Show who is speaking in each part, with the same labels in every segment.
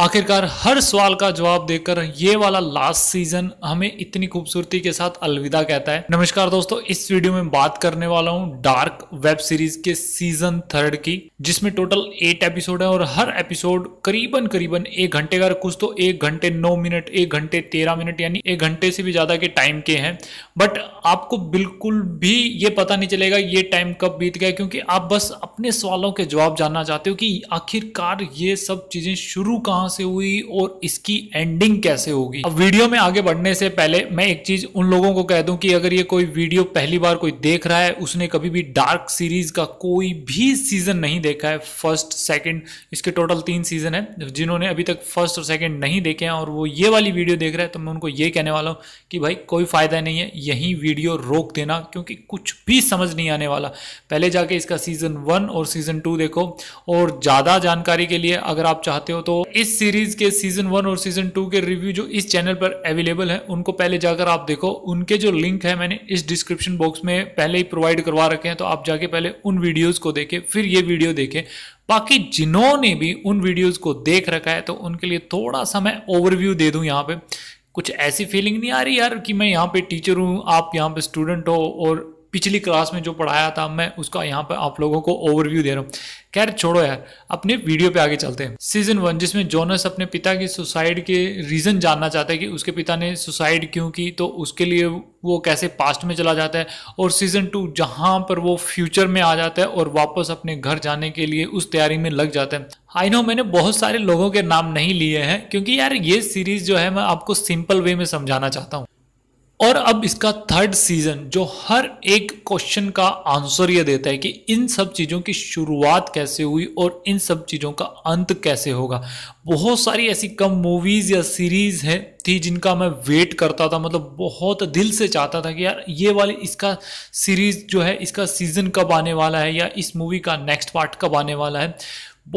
Speaker 1: आखिरकार हर सवाल का जवाब देकर ये वाला लास्ट सीजन हमें इतनी खूबसूरती के साथ अलविदा कहता है नमस्कार दोस्तों इस वीडियो में बात करने वाला हूँ डार्क वेब सीरीज के सीजन थर्ड की जिसमें टोटल एट एपिसोड है और हर एपिसोड करीबन करीबन एक घंटे का कुछ तो एक घंटे नौ मिनट एक घंटे तेरह मिनट यानी एक घंटे से भी ज्यादा के टाइम के हैं बट आपको बिल्कुल भी ये पता नहीं चलेगा ये टाइम कब बीत गया क्योंकि आप बस अपने सवालों के जवाब जानना चाहते हो कि आखिरकार ये सब चीजें शुरू कहाँ कहां से हुई और इसकी एंडिंग कैसे होगी अब वीडियो में आगे बढ़ने से पहले मैं एक चीज उन लोगों को कह दूं कि अगर ये कोई वीडियो पहली बार कोई देख रहा है उसने कभी भी डार्क सीरीज का कोई भी सीजन नहीं देखा है फर्स्ट सेकंड इसके टोटल तीन सीजन है जिन्होंने अभी तक फर्स्ट और सेकंड नहीं देखे हैं और वो ये वाली वीडियो देख रहे हैं तो मैं उनको ये कहने वाला हूँ कि भाई कोई फायदा नहीं है यही वीडियो रोक देना क्योंकि कुछ भी समझ नहीं आने वाला पहले जाके इसका सीजन वन और सीजन टू देखो और ज़्यादा जानकारी के लिए अगर आप चाहते हो तो इस सीरीज के सीजन वन और सीजन टू के रिव्यू जो इस चैनल पर अवेलेबल है उनको पहले जाकर आप देखो उनके जो लिंक है मैंने इस डिस्क्रिप्शन बॉक्स में पहले ही प्रोवाइड करवा रखे हैं तो आप जाके पहले उन वीडियोस को देखें फिर ये वीडियो देखें बाकी जिन्होंने भी उन वीडियोज को देख रखा है तो उनके लिए थोड़ा सा मैं ओवरव्यू दे दूं यहाँ पे कुछ ऐसी फीलिंग नहीं आ रही यार कि मैं यहाँ पे टीचर हूँ आप यहाँ पे स्टूडेंट हो और पिछली क्लास में जो पढ़ाया था मैं उसका यहाँ पर आप लोगों को ओवरव्यू दे रहा हूँ खैर छोड़ो यार अपने वीडियो पे आगे चलते हैं सीजन वन जिसमें जोनस अपने पिता की सुसाइड के रीज़न जानना चाहता है कि उसके पिता ने सुसाइड क्यों की तो उसके लिए वो कैसे पास्ट में चला जाता है और सीज़न टू जहाँ पर वो फ्यूचर में आ जाता है और वापस अपने घर जाने के लिए उस तैयारी में लग जाता है आई नो मैंने बहुत सारे लोगों के नाम नहीं लिए हैं क्योंकि यार ये सीरीज़ जो है मैं आपको सिंपल वे में समझाना चाहता हूँ और अब इसका थर्ड सीजन जो हर एक क्वेश्चन का आंसर ये देता है कि इन सब चीज़ों की शुरुआत कैसे हुई और इन सब चीज़ों का अंत कैसे होगा बहुत सारी ऐसी कम मूवीज़ या सीरीज़ है थी जिनका मैं वेट करता था मतलब बहुत दिल से चाहता था कि यार ये वाली इसका सीरीज़ जो है इसका सीज़न कब आने वाला है या इस मूवी का नेक्स्ट पार्ट कब आने वाला है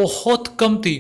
Speaker 1: बहुत कम थी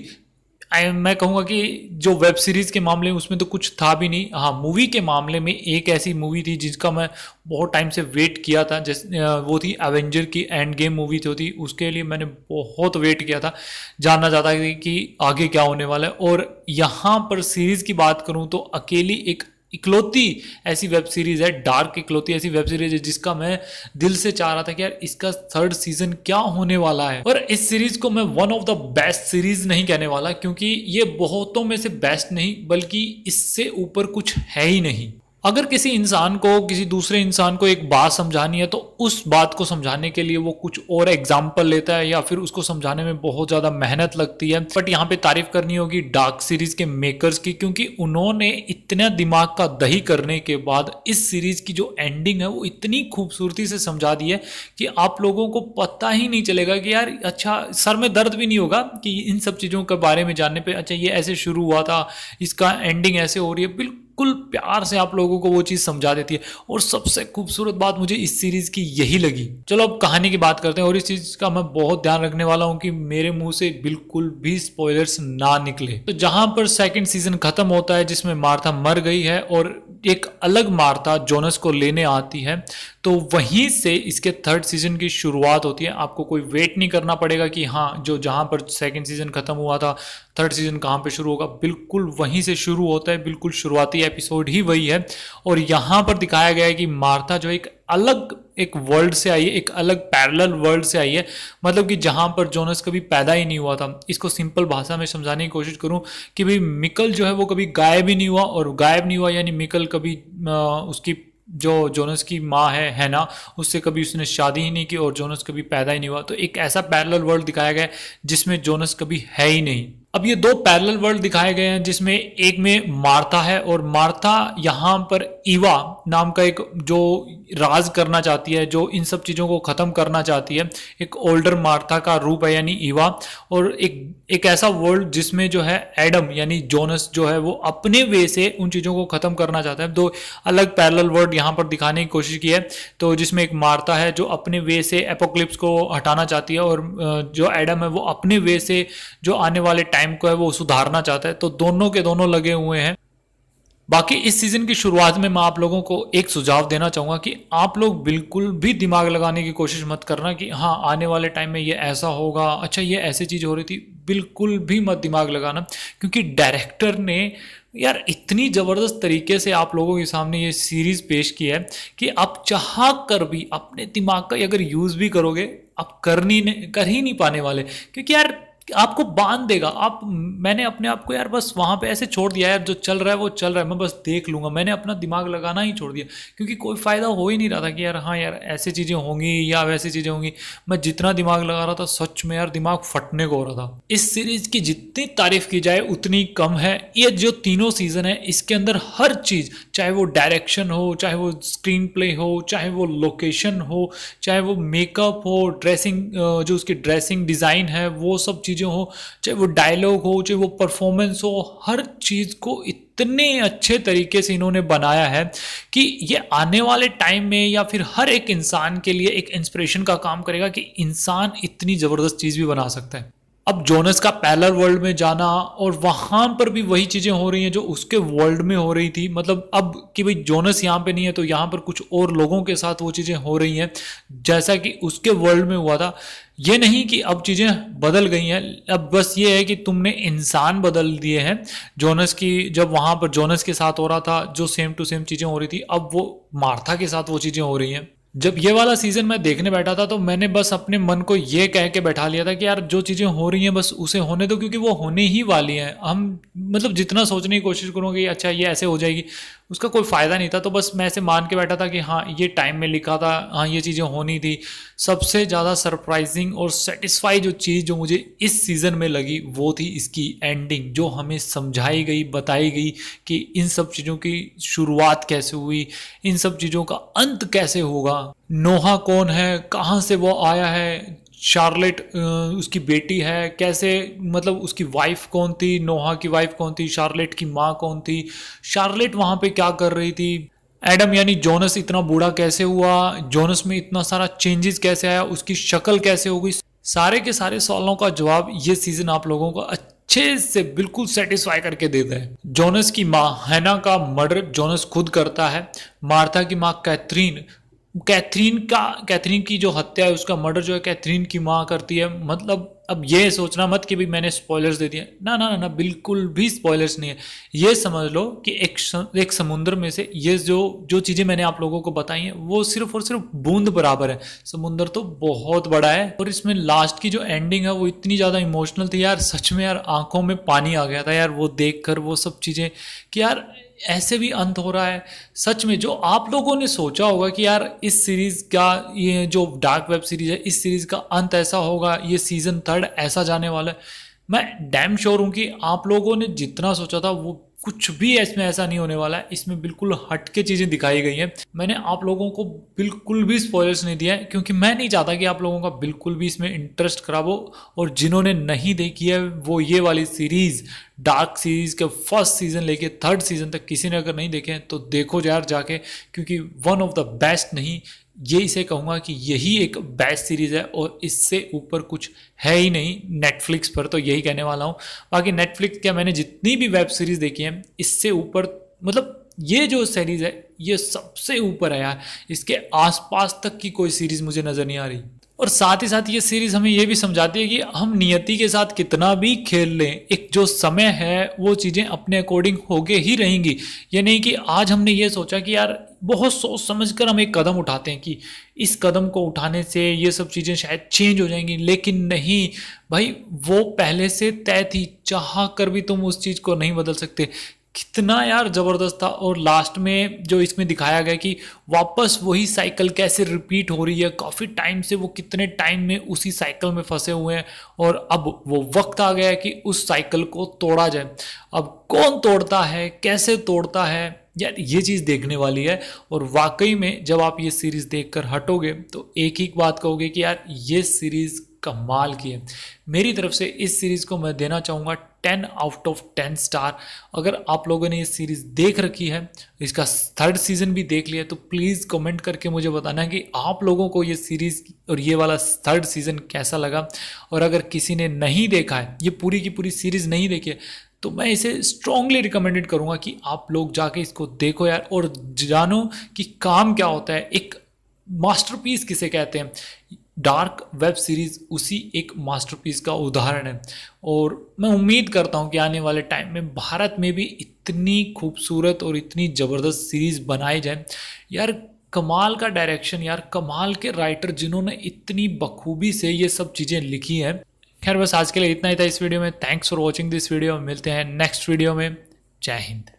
Speaker 1: आई मैं कहूँगा कि जो वेब सीरीज़ के मामले में उसमें तो कुछ था भी नहीं हाँ मूवी के मामले में एक ऐसी मूवी थी जिसका मैं बहुत टाइम से वेट किया था जैसे वो थी एवेंजर की एंड गेम मूवी जो थी उसके लिए मैंने बहुत वेट किया था जानना चाहता कि आगे क्या होने वाला है और यहाँ पर सीरीज़ की बात करूँ तो अकेली एक इकलौती ऐसी वेब सीरीज़ है डार्क इकलौती ऐसी वेब सीरीज़ है जिसका मैं दिल से चाह रहा था कि यार इसका थर्ड सीजन क्या होने वाला है और इस सीरीज़ को मैं one of the best series नहीं कहने वाला क्योंकि ये बहुतों में से बेस्ट नहीं बल्कि इससे ऊपर कुछ है ही नहीं अगर किसी इंसान को किसी दूसरे इंसान को एक बात समझानी है तो उस बात को समझाने के लिए वो कुछ और एग्जाम्पल लेता है या फिर उसको समझाने में बहुत ज़्यादा मेहनत लगती है बट यहाँ पे तारीफ करनी होगी डार्क सीरीज के मेकर्स की क्योंकि उन्होंने इतना दिमाग का दही करने के बाद इस सीरीज की जो एंडिंग है वो इतनी खूबसूरती से समझा दी है कि आप लोगों को पता ही नहीं चलेगा कि यार अच्छा सर में दर्द भी नहीं होगा कि इन सब चीज़ों के बारे में जानने पर अच्छा ये ऐसे शुरू हुआ था इसका एंडिंग ऐसे हो रही है बिल्कुल बिल्कुल प्यार से आप लोगों को वो चीज़ समझा देती है और सबसे खूबसूरत बात मुझे इस सीरीज़ की यही लगी चलो अब कहानी की बात करते हैं और इस चीज़ का मैं बहुत ध्यान रखने वाला हूं कि मेरे मुंह से बिल्कुल भी स्पॉयलर्स ना निकले तो जहां पर सेकेंड सीजन खत्म होता है जिसमें मार्था मर गई है और एक अलग मार्था जोनस को लेने आती है तो वहीं से इसके थर्ड सीजन की शुरुआत होती है आपको कोई वेट नहीं करना पड़ेगा कि हाँ जो जहां पर सेकेंड सीजन खत्म हुआ था थर्ड सीजन कहाँ पे शुरू होगा बिल्कुल वहीं से शुरू होता है बिल्कुल शुरुआती एपिसोड ही वही है और यहाँ पर दिखाया गया है कि मार्था जो एक अलग एक वर्ल्ड से आई है एक अलग पैरेलल वर्ल्ड से आई है मतलब कि जहाँ पर जोनस कभी पैदा ही नहीं हुआ था इसको सिंपल भाषा में समझाने की कोशिश करूँ कि भाई मिकल जो है वो कभी गायब ही नहीं हुआ और गायब नहीं हुआ यानी मिकल कभी उसकी जो जोनस की माँ है है ना उससे कभी उसने शादी ही नहीं की और जोनस कभी पैदा ही नहीं हुआ तो एक ऐसा पैरेलल वर्ल्ड दिखाया गया जिसमें जोनस कभी है ही नहीं अब ये दो पैरेलल वर्ल्ड दिखाए गए हैं जिसमें एक में मार्था है और मार्था यहाँ पर ईवा नाम का एक जो राज करना चाहती है जो इन सब चीज़ों को ख़त्म करना चाहती है एक ओल्डर मार्था का रूप है यानी ईवा और एक एक ऐसा वर्ल्ड जिसमें जो है एडम यानी जोनस जो है वो अपने वे से उन चीज़ों को ख़त्म करना चाहता है दो अलग पैरल वर्ल्ड यहाँ पर दिखाने की कोशिश की है तो जिसमें एक मार्था है जो अपने वे से एपोक्लिप्स को हटाना चाहती है और जो एडम है वो अपने वे से जो आने वाले टाइम टाइम को है वो सुधारना चाहता है तो दोनों के दोनों लगे हुए हैं बाकी इस सीज़न की शुरुआत में मैं आप लोगों को एक सुझाव देना चाहूंगा कि आप लोग बिल्कुल भी दिमाग लगाने की कोशिश मत करना कि हाँ आने वाले टाइम में ये ऐसा होगा अच्छा ये ऐसी चीज़ हो रही थी बिल्कुल भी मत दिमाग लगाना क्योंकि डायरेक्टर ने यार इतनी ज़बरदस्त तरीके से आप लोगों के सामने ये सीरीज़ पेश की है कि आप चाह कर भी अपने दिमाग का अगर यूज़ भी करोगे आप कर नहीं कर ही नहीं पाने वाले क्योंकि यार आपको बांध देगा आप मैंने अपने आप को यार बस वहां पे ऐसे छोड़ दिया यार जो चल रहा है वो चल रहा है मैं बस देख लूंगा मैंने अपना दिमाग लगाना ही छोड़ दिया क्योंकि कोई फ़ायदा हो ही नहीं रहा था कि यार हाँ यार ऐसी चीज़ें होंगी या वैसी चीज़ें होंगी मैं जितना दिमाग लगा रहा था सच में यार दिमाग फटने को हो रहा था इस सीरीज़ की जितनी तारीफ की जाए उतनी कम है ये जो तीनों सीज़न है इसके अंदर हर चीज़ चाहे वो डायरेक्शन हो चाहे वो स्क्रीन प्ले हो चाहे वो लोकेशन हो चाहे वो मेकअप हो ड्रेसिंग जो उसकी ड्रेसिंग डिज़ाइन है वो सब चीज़ चीज़ें हो चाहे वो डायलॉग हो चाहे वो परफॉर्मेंस हो हर चीज़ को इतने अच्छे तरीके से इन्होंने बनाया है कि ये आने वाले टाइम में या फिर हर एक इंसान के लिए एक इंस्पिरेशन का काम करेगा कि इंसान इतनी ज़बरदस्त चीज़ भी बना सकता है अब जोनस का पैलर वर्ल्ड में जाना और वहाँ पर भी वही चीज़ें हो रही हैं जो उसके वर्ल्ड में हो रही थी मतलब अब कि भाई जोनस यहाँ पे नहीं है तो यहाँ पर कुछ और लोगों के साथ वो चीज़ें हो रही हैं जैसा कि उसके वर्ल्ड में हुआ था ये नहीं कि अब चीज़ें बदल गई हैं अब बस ये है कि तुमने इंसान बदल दिए हैं जोनस की जब वहाँ पर जोनस के साथ हो रहा था जो सेम टू सेम चीज़ें हो रही थी अब वो मार्था के साथ वो चीज़ें हो रही हैं जब ये वाला सीजन मैं देखने बैठा था तो मैंने बस अपने मन को ये कह के बैठा लिया था कि यार जो चीज़ें हो रही हैं बस उसे होने दो क्योंकि वो होने ही वाली हैं हम मतलब जितना सोचने की कोशिश करूँगी अच्छा ये ऐसे हो जाएगी उसका कोई फ़ायदा नहीं था तो बस मैं ऐसे मान के बैठा था कि हाँ ये टाइम में लिखा था हाँ ये चीज़ें होनी थी सबसे ज़्यादा सरप्राइजिंग और सेटिस्फाई जो चीज़ जो मुझे इस सीज़न में लगी वो थी इसकी एंडिंग जो हमें समझाई गई बताई गई कि इन सब चीज़ों की शुरुआत कैसे हुई इन सब चीज़ों का अंत कैसे होगा नोहा कौन है कहाँ से वो आया है शार्लेट उसकी बेटी है कैसे मतलब उसकी वाइफ कौन थी नोहा की वाइफ कौन थी शार्लेट की माँ कौन थी शार्लेट वहाँ पे क्या कर रही थी एडम यानी जोनस इतना बूढ़ा कैसे हुआ जोनस में इतना सारा चेंजेस कैसे आया उसकी शक्ल कैसे हो गई सारे के सारे सवालों का जवाब ये सीजन आप लोगों को अच्छे से बिल्कुल सेटिस्फाई करके दे दें जोनस की माँ हैना का मर्डर जोनस खुद करता है मार्था की माँ कैथरीन कैथरीन का कैथरीन की जो हत्या है उसका मर्डर जो है कैथरीन की माँ करती है मतलब अब ये सोचना मत कि भी मैंने स्पॉयलर्स दे दिए ना ना ना ना बिल्कुल भी स्पॉयलर्स नहीं है ये समझ लो कि एक एक समुद्र में से ये जो जो चीज़ें मैंने आप लोगों को बताई हैं वो सिर्फ और सिर्फ बूंद बराबर है समुद्र तो बहुत बड़ा है और इसमें लास्ट की जो एंडिंग है वो इतनी ज़्यादा इमोशनल थी यार सच में यार आंखों में पानी आ गया था यार वो देख कर वो सब चीज़ें कि यार ऐसे भी अंत हो रहा है सच में जो आप लोगों ने सोचा होगा कि यार इस सीरीज़ का ये जो डार्क वेब सीरीज़ है इस सीरीज़ का अंत ऐसा होगा ये सीज़न थर्ड थर्ड ऐसा जाने वाला है मैं डैम श्योर हूँ कि आप लोगों ने जितना सोचा था वो कुछ भी इसमें ऐसा नहीं होने वाला है इसमें बिल्कुल हट के चीज़ें दिखाई गई हैं मैंने आप लोगों को बिल्कुल भी स्पॉयलर्स नहीं दिया है क्योंकि मैं नहीं चाहता कि आप लोगों का बिल्कुल भी इसमें इंटरेस्ट खराब हो और जिन्होंने नहीं देखी है वो ये वाली सीरीज़ डार्क सीरीज़ के फर्स्ट सीज़न लेके थर्ड सीज़न तक किसी ने अगर नहीं देखे तो देखो यार जाके क्योंकि वन ऑफ द बेस्ट नहीं ये इसे कहूँगा कि यही एक बेस्ट सीरीज़ है और इससे ऊपर कुछ है ही नहीं नेटफ्लिक्स पर तो यही कहने वाला हूँ बाकी नेटफ्लिक्स क्या मैंने जितनी भी वेब सीरीज़ देखी है इससे ऊपर मतलब ये जो सीरीज़ है ये सबसे ऊपर है यार इसके आसपास तक की कोई सीरीज़ मुझे नज़र नहीं आ रही और साथ ही साथ ये सीरीज हमें ये भी समझाती है कि हम नियति के साथ कितना भी खेल लें एक जो समय है वो चीज़ें अपने अकॉर्डिंग होके ही रहेंगी यानी कि आज हमने ये सोचा कि यार बहुत सोच समझ कर हम एक कदम उठाते हैं कि इस कदम को उठाने से ये सब चीज़ें शायद चेंज हो जाएंगी लेकिन नहीं भाई वो पहले से तय थी चाह कर भी तुम उस चीज़ को नहीं बदल सकते कितना यार ज़बरदस्त था और लास्ट में जो इसमें दिखाया गया कि वापस वही साइकिल कैसे रिपीट हो रही है काफ़ी टाइम से वो कितने टाइम में उसी साइकिल में फंसे हुए हैं और अब वो वक्त आ गया है कि उस साइकिल को तोड़ा जाए अब कौन तोड़ता है कैसे तोड़ता है यार ये चीज़ देखने वाली है और वाकई में जब आप ये सीरीज़ देख हटोगे तो एक ही बात कहोगे कि यार ये सीरीज़ कमाल की है मेरी तरफ से इस सीरीज़ को मैं देना चाहूँगा ten out of ten star अगर आप लोगों ने ये सीरीज़ देख रखी है इसका थर्ड सीजन भी देख लिया तो प्लीज़ कमेंट करके मुझे बताना कि आप लोगों को ये सीरीज़ और ये वाला थर्ड सीजन कैसा लगा और अगर किसी ने नहीं देखा है ये पूरी की पूरी सीरीज़ नहीं देखी है तो मैं इसे स्ट्रांगली रिकमेंडेड करूँगा कि आप लोग जाके इसको देखो यार और जानो कि काम क्या होता है एक मास्टरपीस किसे कहते हैं डार्क वेब सीरीज़ उसी एक मास्टरपीस का उदाहरण है और मैं उम्मीद करता हूँ कि आने वाले टाइम में भारत में भी इतनी खूबसूरत और इतनी ज़बरदस्त सीरीज़ बनाई जाए यार कमाल का डायरेक्शन यार कमाल के राइटर जिन्होंने इतनी बखूबी से ये सब चीज़ें लिखी हैं खैर बस आज के लिए इतना ही था इस वीडियो में thanks for watching this video मिलते हैं नेक्स्ट वीडियो में जय हिंद